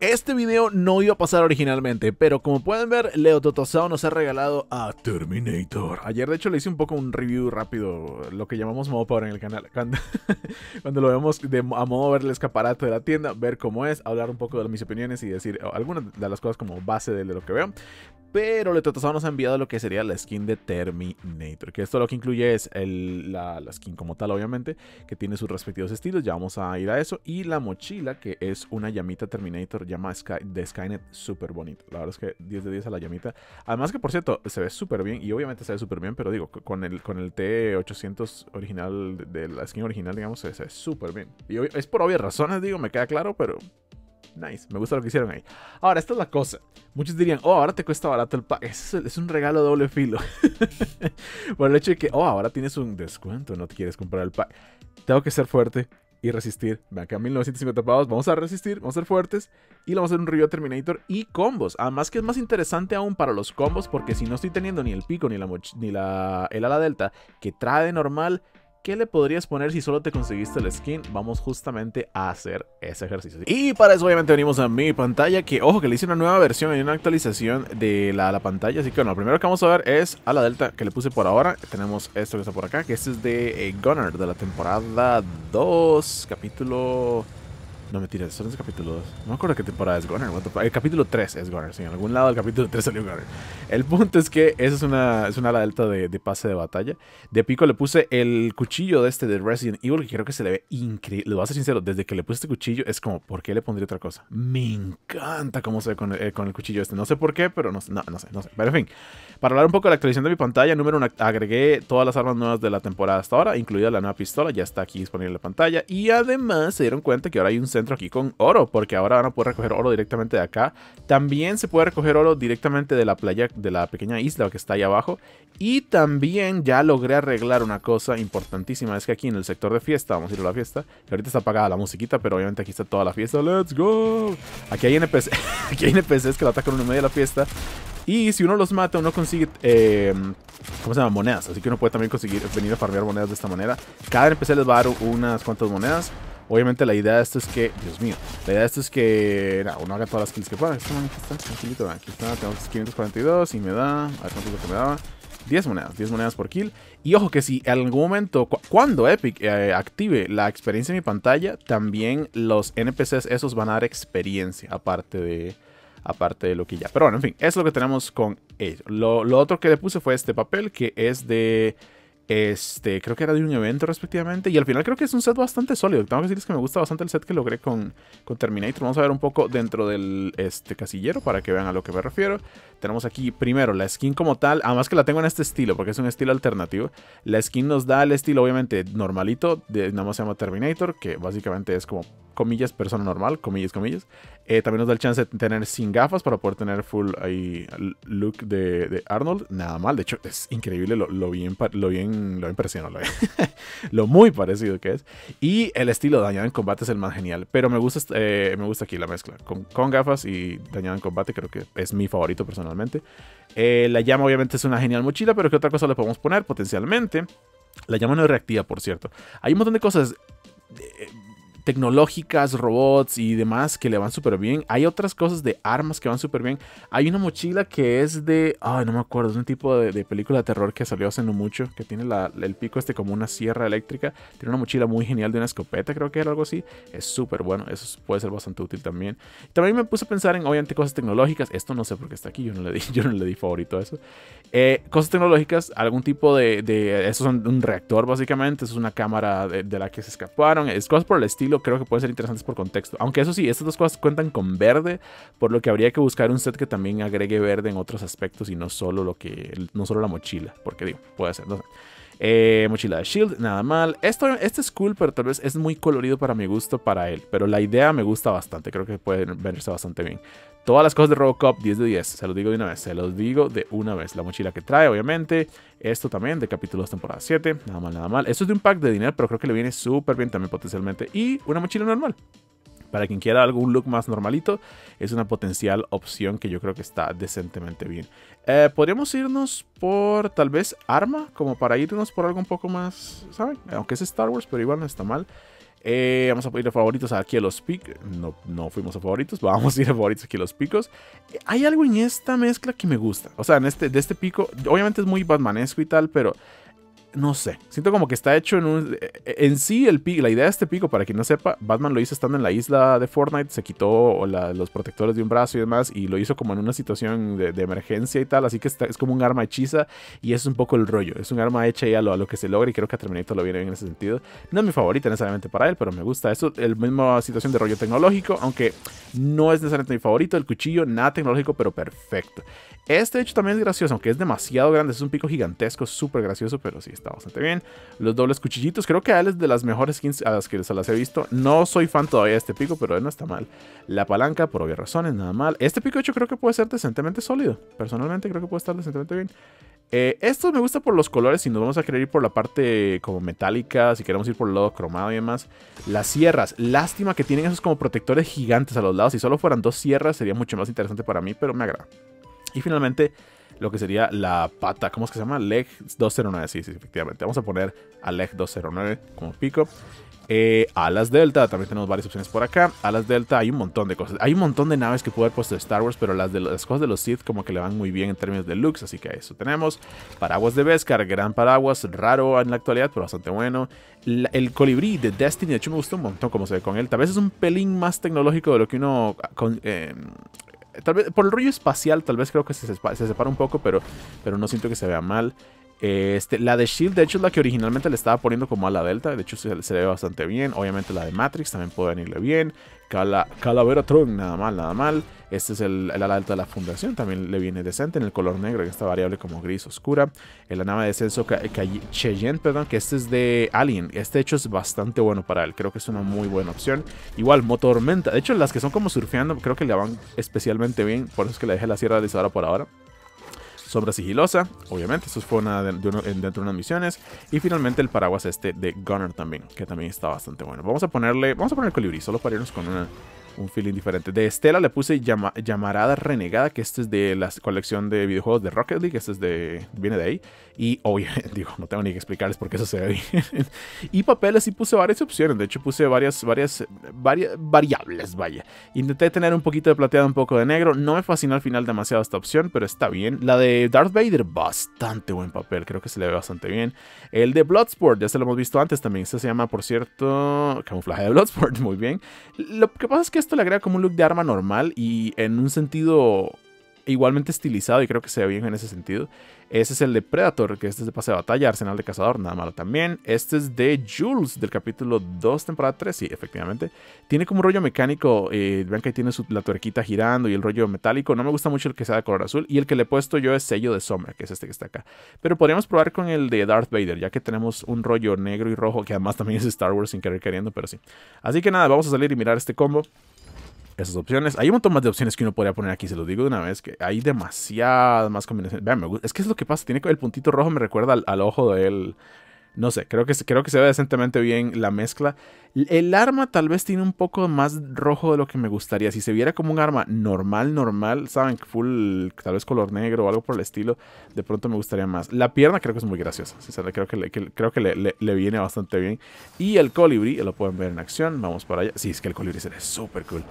Este video no iba a pasar originalmente, pero como pueden ver, Leo Totosao nos ha regalado a Terminator. Ayer de hecho le hice un poco un review rápido, lo que llamamos modo power en el canal. Cuando, cuando lo vemos de, a modo ver el escaparate de la tienda, ver cómo es, hablar un poco de mis opiniones y decir oh, algunas de las cosas como base de lo que veo. Pero Leo Totosao nos ha enviado lo que sería la skin de Terminator, que esto lo que incluye es la, la skin como tal, obviamente, que tiene sus respectivos estilos, ya vamos a ir a eso, y la mochila, que es una llamita Terminator llama Sky, de Skynet súper bonito, La verdad es que 10 de 10 a la llamita. Además que, por cierto, se ve súper bien y obviamente se ve súper bien, pero digo, con el, con el T800 original, de, la skin original, digamos, se, ve súper bien. Y es por obvias razones, digo, me queda claro, pero Nice, me gusta lo que hicieron ahí. Ahora, esta es la cosa. Muchos dirían, oh, ahora te cuesta barato el pack. Es, es un regalo doble filo. Por el hecho de que, oh, ahora tienes un descuento, no te quieres comprar el pack. Tengo que ser fuerte, y resistir. Vean que a 1950 pavos vamos a resistir, vamos a ser fuertes y le vamos a hacer un río Terminator y combos. Además que es más interesante aún para los combos porque si no estoy teniendo ni el pico ni la, ni la el ala delta que trae normal, ¿qué le podrías poner si solo te conseguiste el skin? Vamos justamente a hacer ese ejercicio. Y para eso obviamente venimos a mi pantalla, que ojo que le hice una nueva versión y una actualización de la, pantalla. Así que bueno, lo primero que vamos a ver es a la delta que le puse por ahora. Tenemos esto que está por acá, que este es de eh, Gunner de la temporada 2, capítulo... No, mentiras, son los capítulo 2. No me acuerdo qué temporada es Gunner. El capítulo 3 es Gunner, sí. En algún lado del capítulo 3 salió Gunner. El punto es que esa es una, es una ala delta de, de, pase de batalla. De pico le puse el cuchillo de este de Resident Evil, que creo que se le ve increíble. Lo voy a ser sincero, desde que le puse este cuchillo es como, ¿por qué le pondría otra cosa? Me encanta cómo se ve con el, eh, con el cuchillo este. No sé por qué, pero no, no, no sé, no sé. Pero en fin, para hablar un poco de la actualización de mi pantalla, número 1, agregué todas las armas nuevas de la temporada hasta ahora, incluida la nueva pistola, ya está aquí disponible en la pantalla. Y además se dieron cuenta que ahora hay un Dentro aquí con oro, porque ahora van a poder recoger oro directamente de acá. También se puede recoger oro directamente de la playa, de la pequeña isla que está ahí abajo. Y también ya logré arreglar una cosa importantísima, es que aquí en el sector de fiesta, vamos a ir a la fiesta, que ahorita está apagada la musiquita, pero obviamente aquí está toda la fiesta, let's go. Aquí hay, NPC, aquí hay NPCs que lo atacan en medio de la fiesta. Y si uno los mata, uno consigue, eh, ¿cómo se llama? Monedas. Así que uno puede también conseguir venir a farmear monedas de esta manera. Cada NPC les va a dar unas cuantas monedas. Obviamente la idea de esto es que, Dios mío, la idea de esto es que no, uno haga todas las kills que pueda. Este aquí está, tranquilito, aquí está, tengo 542 y me da, a ver cuánto es lo que me daba. 10 monedas, 10 monedas por kill. Y ojo que si en algún momento, cuando Epic eh, active la experiencia en mi pantalla, también los NPCs esos van a dar experiencia, aparte de, aparte de lo que ya. Pero bueno, en fin, eso es lo que tenemos con ellos. lo otro que le puse fue este papel, que es de este, creo que era de un evento respectivamente. Y al final creo que es un set bastante sólido. Tengo que decirles que me gusta bastante el set que logré con, con Terminator. Vamos a ver un poco dentro del este, casillero para que vean a lo que me refiero. Tenemos aquí primero la skin como tal. Además que la tengo en este estilo porque es un estilo alternativo. La skin nos da el estilo obviamente normalito. De, nada más se llama Terminator. Que básicamente es como comillas, persona normal, comillas, comillas. Eh, también nos da el chance de tener sin gafas para poder tener full ahí look de, Arnold. Nada mal, de hecho es increíble lo, bien, lo bien, lo lo, muy parecido que es. Y el estilo dañado en combate es el más genial, pero me gusta, eh, me gusta aquí la mezcla. Con, gafas y dañado en combate creo que es mi favorito personalmente. Eh, la llama obviamente es una genial mochila, pero ¿qué otra cosa le podemos poner potencialmente? La llama no es reactiva, por cierto. Hay un montón de cosas tecnológicas, robots y demás que le van súper bien. Hay otras cosas de armas que van súper bien. Hay una mochila que es de. Ay, no me acuerdo. Es un tipo de, película de terror que salió hace no mucho. Que tiene el pico este como una sierra eléctrica. Tiene una mochila muy genial de una escopeta, creo que era algo así. Es súper bueno. Eso puede ser bastante útil también. También me puse a pensar en, obviamente, cosas tecnológicas. Esto no sé por qué está aquí. Yo no le di, yo no le di favorito a eso. Eh, cosas tecnológicas, algún tipo de. eso es un, reactor, básicamente. Eso es una cámara de la que se escaparon. Es cosas por el estilo creo que pueden ser interesantes por contexto. Aunque eso sí, estas dos cosas cuentan con verde, por lo que habría que buscar un set que también agregue verde en otros aspectos y no solo lo que no solo la mochila, porque digo, puede ser, no sé. Eh, mochila de Shield, nada mal. Esto, este es cool, pero tal vez es muy colorido para mi gusto, para él. Pero la idea me gusta bastante, creo que puede venderse bastante bien. Todas las cosas de Robocop, 10 de 10, se los digo de una vez, se los digo de una vez. La mochila que trae, obviamente. Esto también, de capítulos temporada 7, nada mal, nada mal. Esto es de un pack de dinero, pero creo que le viene súper bien también potencialmente. Y una mochila normal. Para quien quiera algún look más normalito, es una potencial opción que yo creo que está decentemente bien. Eh, podríamos irnos por tal vez arma, como para irnos por algo un poco más, ¿saben? Aunque es Star Wars, pero igual no está mal. Eh, vamos a ir a favoritos aquí a los picos. No, no fuimos a favoritos, vamos a ir a favoritos aquí a los picos. hay algo en esta mezcla que me gusta. O sea, en este, de este pico, obviamente es muy batmanesco y tal, pero no sé, siento como que está hecho en un... Eh, en sí, el pico, la idea de este pico, para quien no sepa, Batman lo hizo estando en la isla de Fortnite, se quitó los protectores de un brazo y demás, y lo hizo como en una situación de, emergencia y tal, así que es como un arma hechiza y es un poco el rollo, es un arma hecha y a lo, que se logra y creo que a Terminator lo viene bien en ese sentido. No es mi favorita necesariamente para él, pero me gusta eso, el mismo situación de rollo tecnológico, aunque no es necesariamente mi favorito, el cuchillo, nada tecnológico, pero perfecto. Este de hecho también es gracioso, aunque es demasiado grande, es un pico gigantesco, súper gracioso, pero sí está bastante bien. Los dobles cuchillitos, creo que él es de las mejores skins a las que se las he visto. No soy fan todavía de este pico, pero él no está mal. La palanca, por obvias razones, nada mal. Este pico de hecho creo que puede ser decentemente sólido. Personalmente creo que puede estar decentemente bien. Eh, esto me gusta por los colores. Si nos vamos a querer ir por la parte como metálica, si queremos ir por el lado cromado y demás. Las sierras. Lástima que tienen esos como protectores gigantes a los lados. Si solo fueran dos sierras sería mucho más interesante para mí, pero me agrada. Y finalmente lo que sería la pata, ¿cómo es que se llama? Leg 209, sí, sí, efectivamente. Vamos a poner a Leg 209 como pico. Eh, alas Delta, también tenemos varias opciones por acá. Alas Delta, hay un montón de cosas. Hay un montón de naves que puede haber Star Wars, pero las, de las cosas de los Sith como que le van muy bien en términos de looks, así que eso tenemos. Paraguas de Vescar, gran paraguas, raro en la actualidad, pero bastante bueno. el colibrí de Destiny, de hecho me gustó un montón cómo se ve con él. Tal vez es un pelín más tecnológico de lo que uno eh, Tal vez por el rollo espacial, tal vez creo que se, separa un poco, pero, pero no siento que se vea mal. Este, la de Shield, de hecho, es la que originalmente le estaba poniendo como a la Delta. De hecho, se, le ve bastante bien. Obviamente, la de Matrix también puede venirle bien. Cala, Calavera Tron, nada mal, nada mal. Este es el, ala alta de la fundación, también le viene decente en el color negro, en esta variable como gris oscura. En la nave de descenso Cheyenne, perdón, que este es de Alien. Este hecho es bastante bueno para él, creo que es una muy buena opción. Igual, Motormenta, de hecho las que son como surfeando, creo que le van especialmente bien, por eso es que le dejé la sierra realizadora por ahora. Sombra Sigilosa, obviamente, eso fue dentro de unas misiones. Y finalmente el paraguas este de Gunner también, que también está bastante bueno. Vamos a ponerle, vamos a poner colibrí, solo para irnos con una un feeling diferente. De Estela le puse llama, Llamarada Renegada, que este es de la colección de videojuegos de Rocket League, este es de, viene de ahí. Y obvio. digo, no tengo ni que explicarles por qué eso se ve bien. y papeles Y puse varias opciones, de hecho puse varias, varias, varias variables, vaya. Intenté tener un poquito de plateado, un poco de negro. No me fascinó al final demasiado esta opción, pero está bien. La de Darth Vader, bastante buen papel, creo que se le ve bastante bien. El de Bloodsport, ya se lo hemos visto antes también, este se llama, por cierto, camuflaje de Bloodsport, muy bien. Lo que pasa es que esto le agrega como un look de arma normal y en un sentido igualmente estilizado y creo que se ve bien en ese sentido. Ese es el de Predator, que este es de pase de batalla, Arsenal de Cazador, nada malo también. Este es de Jules, del capítulo 2, temporada 3, sí, efectivamente. Tiene como un rollo mecánico, Ven eh, vean que ahí tiene la tuerquita girando y el rollo metálico. No me gusta mucho el que sea de color azul y el que le he puesto yo es sello de sombra, que es este que está acá. Pero podríamos probar con el de Darth Vader, ya que tenemos un rollo negro y rojo, que además también es Star Wars sin querer queriendo, pero sí. Así que nada, vamos a salir y mirar este combo esas opciones. Hay un montón más de opciones que uno podría poner aquí, se los digo de una vez, que hay demasiadas más combinaciones. Vean, me gusta. es que es lo que pasa, tiene el puntito rojo me recuerda al, ojo de él. No sé, creo que, creo que se ve decentemente bien la mezcla. El arma tal vez tiene un poco más rojo de lo que me gustaría. Si se viera como un arma normal, normal, saben, full, tal vez color negro o algo por el estilo, de pronto me gustaría más. La pierna creo que es muy graciosa, creo que le, creo que le, viene bastante bien. Y el colibrí, lo pueden ver en acción, vamos para allá. Sí, es que el colibrí se ve súper cool.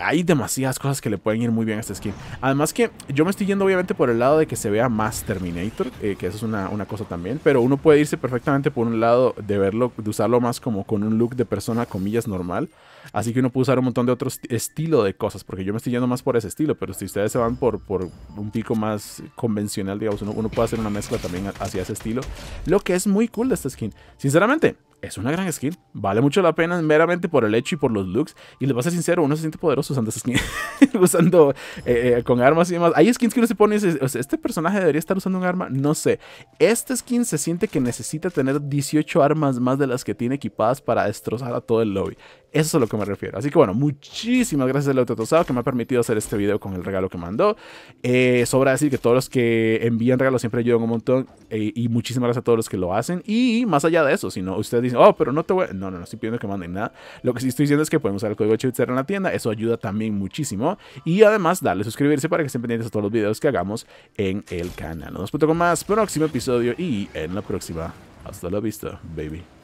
Hay demasiadas cosas que le pueden ir muy bien a esta skin. Además que yo me estoy yendo obviamente por el lado de que se vea más Terminator, eh, que eso es una, una cosa también, pero uno puede irse perfectamente por un lado de verlo, de usarlo más como con un look de persona, comillas, normal, Así que uno puede usar un montón de otros estilo de cosas, porque yo me estoy yendo más por ese estilo, pero si ustedes se van por, por un pico más convencional, digamos, uno, uno puede hacer una mezcla también hacia ese estilo. Lo que es muy cool de esta skin. Sinceramente, es una gran skin. Vale mucho la pena meramente por el hecho y por los looks. Y les voy a ser sincero, uno se siente poderoso usando esta skin. usando eh, eh, con armas y demás. Hay skins que uno se pone y dice, este personaje debería estar usando un arma. No sé. Esta skin se siente que necesita tener 18 armas más de las que tiene equipadas para destrozar a todo el lobby. Eso es a lo que me refiero. Así que bueno, muchísimas gracias al Autotosado que me ha permitido hacer este video con el regalo que mandó. Eh, sobra decir que todos los que envían regalos siempre ayudan un montón eh, y muchísimas gracias a todos los que lo hacen. Y más allá de eso, si no, ustedes dicen, oh, pero no te voy... No, no, no estoy pidiendo que manden nada. Lo que sí estoy diciendo es que podemos usar el código Chivitzer en la tienda. Eso ayuda también muchísimo. Y además darle suscribirse para que estén pendientes De todos los videos que hagamos en el canal. Nos vemos con más próximo episodio y en la próxima. Hasta la vista, baby.